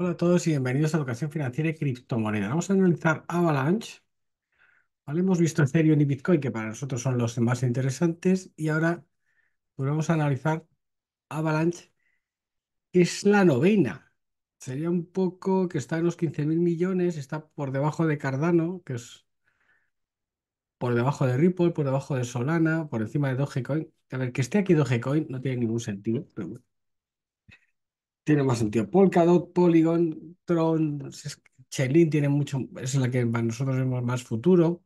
Hola a todos y bienvenidos a Educación Financiera y Criptomoneda. Vamos a analizar Avalanche. ¿vale? Hemos visto Ethereum y Bitcoin, que para nosotros son los más interesantes, y ahora volvemos a analizar Avalanche, que es la novena. Sería un poco que está en los 15.000 millones, está por debajo de Cardano, que es por debajo de Ripple, por debajo de Solana, por encima de Dogecoin. A ver, que esté aquí Dogecoin no tiene ningún sentido, pero bueno tiene más sentido. Polkadot, Polygon, Tron, Chainlink tiene mucho, es la que nosotros vemos más futuro.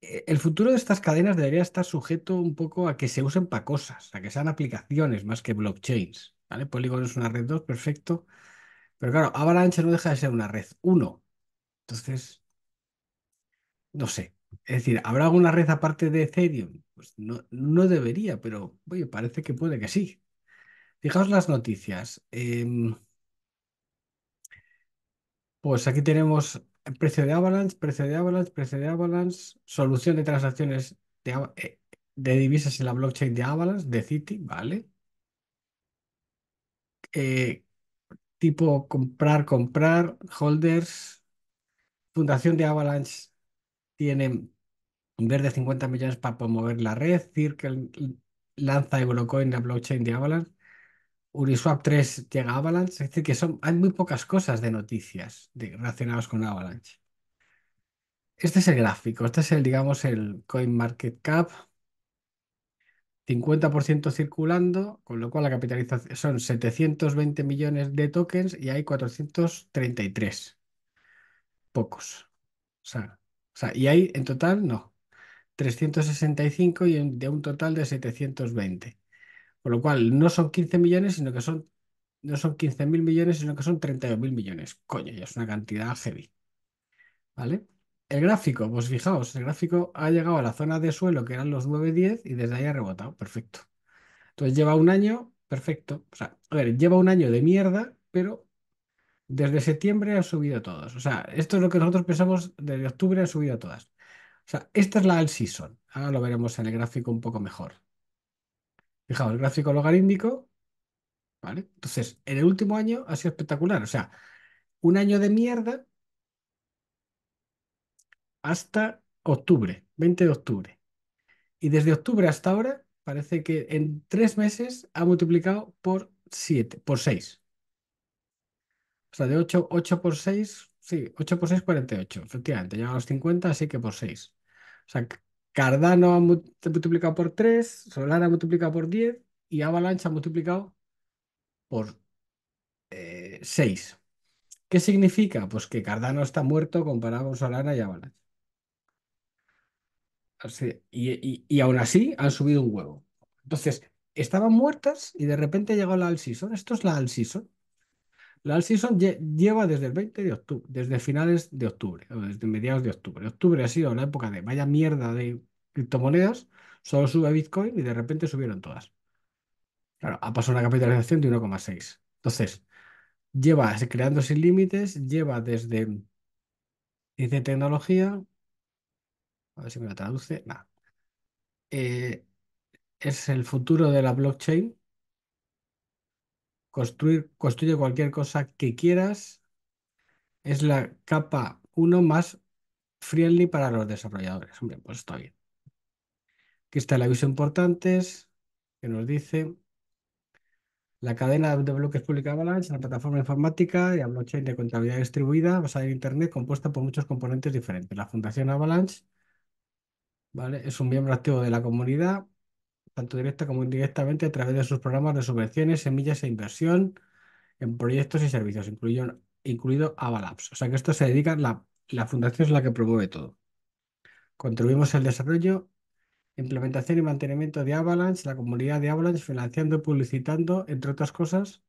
Eh, el futuro de estas cadenas debería estar sujeto un poco a que se usen para cosas, a que sean aplicaciones más que blockchains. ¿vale? Polygon es una red 2, perfecto. Pero claro, Avalanche no deja de ser una red 1. Entonces, no sé. Es decir, ¿habrá alguna red aparte de Ethereum? Pues no, no debería, pero parece que puede que sí. Fijaos las noticias. Em, pues aquí tenemos precio de Avalanche, precio de Avalanche, precio de Avalanche, solución de transacciones de, eh, divisas en la blockchain de Avalanche, de Citi, ¿vale? Eh, tipo comprar, comprar, holders. Fundación de Avalanche tiene verde 50 millones para promover la red. Circle lanza Eurocoin, la blockchain de Avalanche. Uniswap 3 llega a Avalanche, es decir, que son, hay muy pocas cosas de noticias de, relacionadas con Avalanche. Este es el gráfico, este es el, digamos, el CoinMarketCap, 50% circulando, con lo cual la capitalización son 720 millones de tokens y hay 433. Pocos. sea, y hay en total, no, 365 y de un total de 720. Con lo cual, no son 15 millones, sino que son, no son mil millones, sino que son 32 mil millones. Coño, ya es una cantidad heavy. ¿Vale? El gráfico, pues fijaos, el gráfico ha llegado a la zona de suelo que eran los 9.10, y desde ahí ha rebotado. Perfecto. Entonces lleva un año, perfecto. O sea, a ver, lleva un año de mierda, pero desde septiembre han subido todos. O sea, esto es lo que nosotros pensamos, desde octubre han subido todas. O sea, esta es la all season. Ahora lo veremos en el gráfico un poco mejor. Fijaos, el gráfico logarítmico, ¿vale? Entonces, en el último año ha sido espectacular. O sea, un año de mierda hasta octubre, 20 de octubre. Y desde octubre hasta ahora, parece que en tres meses ha multiplicado por 7, por 6. O sea, de 8, 8 por 6, sí, 8 por 6, 48. Efectivamente, llegan a los 50, así que por 6. O sea, Cardano ha multiplicado por 3, Solana ha multiplicado por 10 y Avalanche ha multiplicado por 6. Eh, ¿Qué significa? Pues que Cardano está muerto comparado con Solana y Avalanche. y, aún así han subido un huevo. Entonces, estaban muertas y de repente llegó la season. Esto es la season? La all season lleva desde el 20 de octubre, desde finales de octubre, o desde mediados de octubre. Octubre ha sido la época de vaya mierda de criptomonedas, solo sube Bitcoin y de repente subieron todas. Claro, ha pasado una capitalización de 1,6. Entonces, lleva creando sin límites, lleva desde, dice tecnología, a ver si me lo traduce, nada. Eh, es el futuro de la blockchain, Construir, construye cualquier cosa que quieras. Es la capa 1 más friendly para los desarrolladores. Hombre, pues está bien. Aquí está el aviso importantes que nos dice la cadena de bloques pública Avalanche, la plataforma informática y blockchain de contabilidad distribuida basada en Internet compuesta por muchos componentes diferentes. La Fundación Avalanche ¿vale? es un miembro activo de la comunidad tanto directa como indirectamente, a través de sus programas de subvenciones, semillas e inversión en proyectos y servicios, incluido, incluido Avalabs. O sea que esto se dedica, la, la fundación es la que promueve todo. Contribuimos al desarrollo, implementación y mantenimiento de Avalanche, la comunidad de Avalanche, financiando y publicitando, entre otras cosas,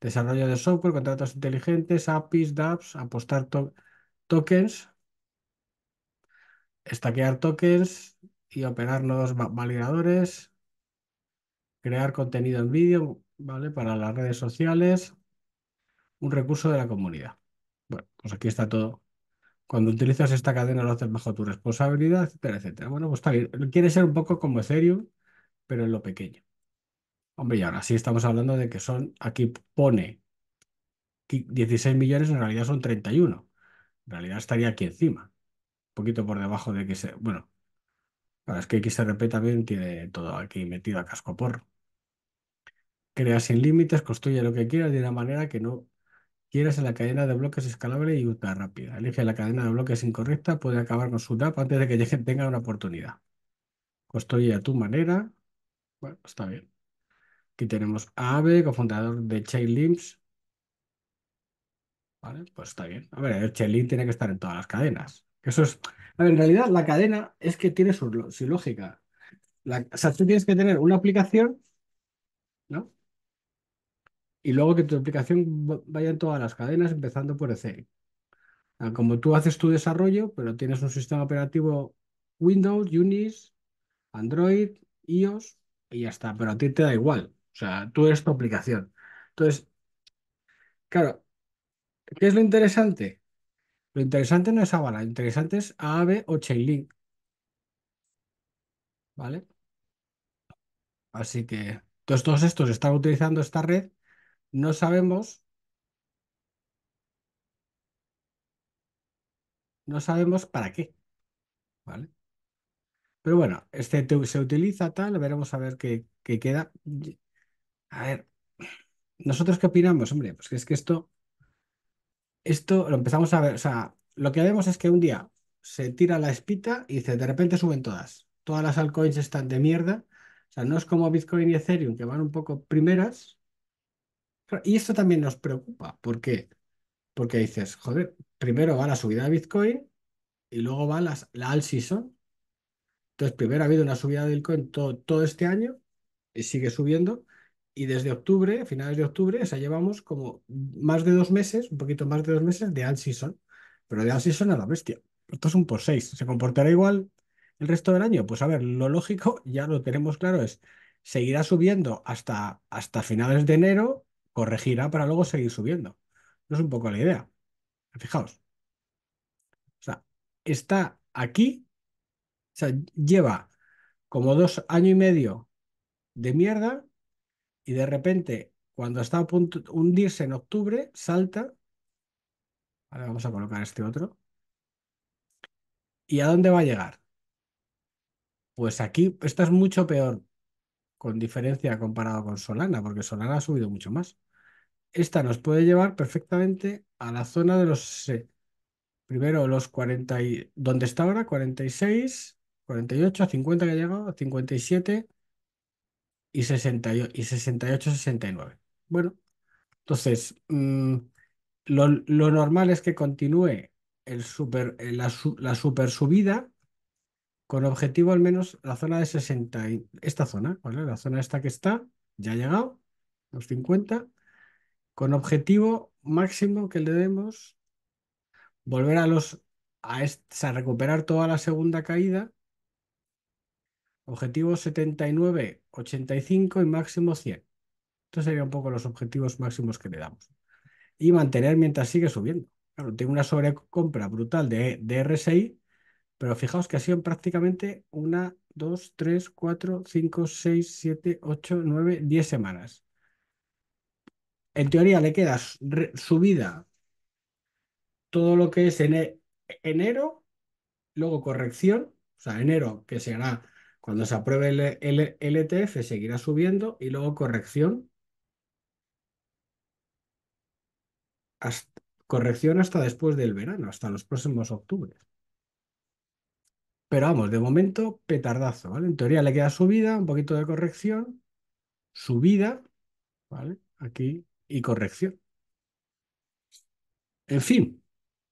desarrollo de software, contratos inteligentes, APIs, dApps, apostar tokens, estaquear tokens y operar nuevos validadores, crear contenido en vídeo, ¿vale? Para las redes sociales, un recurso de la comunidad. Bueno, pues aquí está todo. Cuando utilizas esta cadena lo haces bajo tu responsabilidad, etcétera, etcétera. Bueno, pues está bien. Quiere ser un poco como Ethereum, pero en lo pequeño. Hombre, y ahora sí estamos hablando de que son, aquí pone 16 millones, en realidad son 31. En realidad estaría aquí encima, un poquito por debajo de que se, bueno, es que XRP también tiene todo aquí metido a casco porro. Crea sin límites, construye lo que quieras de una manera que no quieras en la cadena de bloques escalable y ultra rápida. Elige la cadena de bloques incorrecta, puede acabar con su DAP antes de que tenga una oportunidad. Construye a tu manera. Bueno, está bien. Aquí tenemos a cofundador de Chainlimps. Vale, pues está bien. A ver, el Chainlink tiene que estar en todas las cadenas. Eso es, a ver, en realidad la cadena es que tiene su, lógica. o sea, tú tienes que tener una aplicación, ¿no? Y luego que tu aplicación vaya en todas las cadenas, empezando por EC. Ah, como tú haces tu desarrollo, pero tienes un sistema operativo Windows, Unix, Android, iOS y ya está. Pero a ti te da igual. O sea, tú eres tu aplicación. Entonces, claro, ¿qué es lo interesante? Lo interesante no es Avala, lo interesante es Aave o Chainlink. ¿Vale? Así que todos estos están utilizando esta red. No sabemos. No sabemos para qué. ¿Vale? Pero bueno, este se utiliza tal, veremos a ver qué, qué queda. A ver, ¿nosotros qué opinamos? Hombre, pues que es que esto esto lo empezamos a ver, o sea, lo que vemos es que un día se tira la espita y dice, de repente suben todas, todas las altcoins están de mierda, o sea, no es como Bitcoin y Ethereum que van un poco primeras. Y esto también nos preocupa, ¿por qué? Porque dices, joder, primero va la subida de Bitcoin y luego va las, la all season. Entonces, primero ha habido una subida de Bitcoin todo este año y sigue subiendo y desde octubre, finales de octubre, o sea, llevamos como más de dos meses, un poquito más de dos meses de all season, pero de all season a la bestia. Esto es un por seis. ¿Se comportará igual el resto del año? Pues a ver, lo lógico, ya lo tenemos claro, es seguirá subiendo hasta, hasta finales de enero, corregirá para luego seguir subiendo. No es un poco la idea. Fijaos. O sea, está aquí, o sea, lleva como dos años y medio de mierda y de repente, cuando está a punto de hundirse en octubre, salta. Ahora vamos a colocar este otro. ¿Y a dónde va a llegar? Pues aquí, esta es mucho peor con diferencia comparado con Solana, porque Solana ha subido mucho más. Esta nos puede llevar perfectamente a la zona de los, eh, primero los 40, y, ¿dónde está ahora? 46, 48, 50 que ha llegado, 57, y, 68, y 69 Bueno, entonces, mm, lo, normal es que continúe el super, eh, la, la super subida con objetivo al menos la zona de 60, esta zona, ¿vale? la zona esta que está, ya ha llegado, los 50, con objetivo máximo que le demos volver a los a, a recuperar toda la segunda caída Objetivos 79, 85 y máximo 100. Entonces, serían un poco los objetivos máximos que le damos. Y mantener mientras sigue subiendo. Claro, tengo una sobrecompra brutal de, RSI, pero fijaos que ha sido prácticamente una, dos, tres, cuatro, cinco, seis, siete, ocho, nueve, diez semanas. En teoría le queda subida todo lo que es enero, luego corrección, o sea, enero que se será cuando se apruebe el, e, LTF e, e seguirá subiendo y luego corrección corrección hasta después del verano, hasta los próximos octubre. Pero vamos, de momento petardazo, ¿vale? En teoría le queda subida, un poquito de corrección, subida, ¿vale? Aquí y corrección. En fin,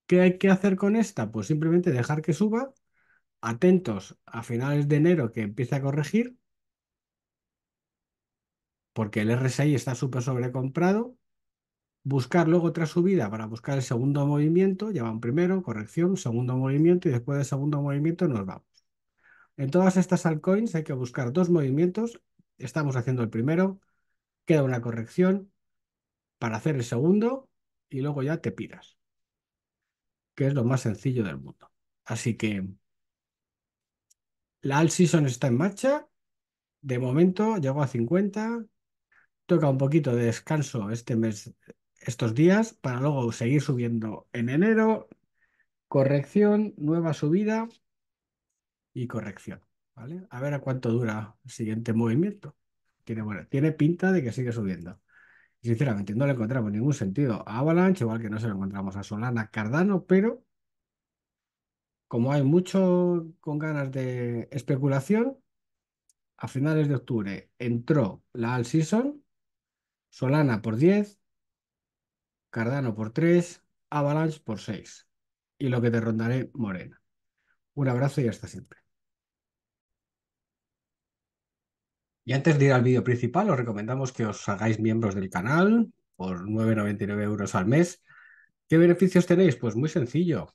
¿qué hay que hacer con esta? Pues simplemente dejar que suba atentos a finales de enero que empiece a corregir, porque el RSI está súper sobrecomprado, buscar luego otra subida para buscar el segundo movimiento, ya un primero, corrección, segundo movimiento y después del segundo movimiento nos vamos. En todas estas altcoins hay que buscar dos movimientos, estamos haciendo el primero, queda una corrección para hacer el segundo y luego ya te piras, que es lo más sencillo del mundo. Así que la All Season está en marcha. De momento llegó a 50. Toca un poquito de descanso este mes, estos días, para luego seguir subiendo en enero. Corrección, nueva subida y corrección. ¿vale? A ver a cuánto dura el siguiente movimiento. Tiene, bueno, tiene pinta de que sigue subiendo. Sinceramente, no le encontramos ningún sentido a Avalanche, igual que no se lo encontramos a Solana, Cardano, pero como hay mucho con ganas de especulación, a finales de octubre entró la All Season, Solana por 10, Cardano por 3, Avalanche por 6 y lo que te rondaré Morena. Un abrazo y hasta siempre. Y antes de ir al vídeo principal, os recomendamos que os hagáis miembros del canal por 9,99 euros al mes. ¿Qué beneficios tenéis? Pues muy sencillo.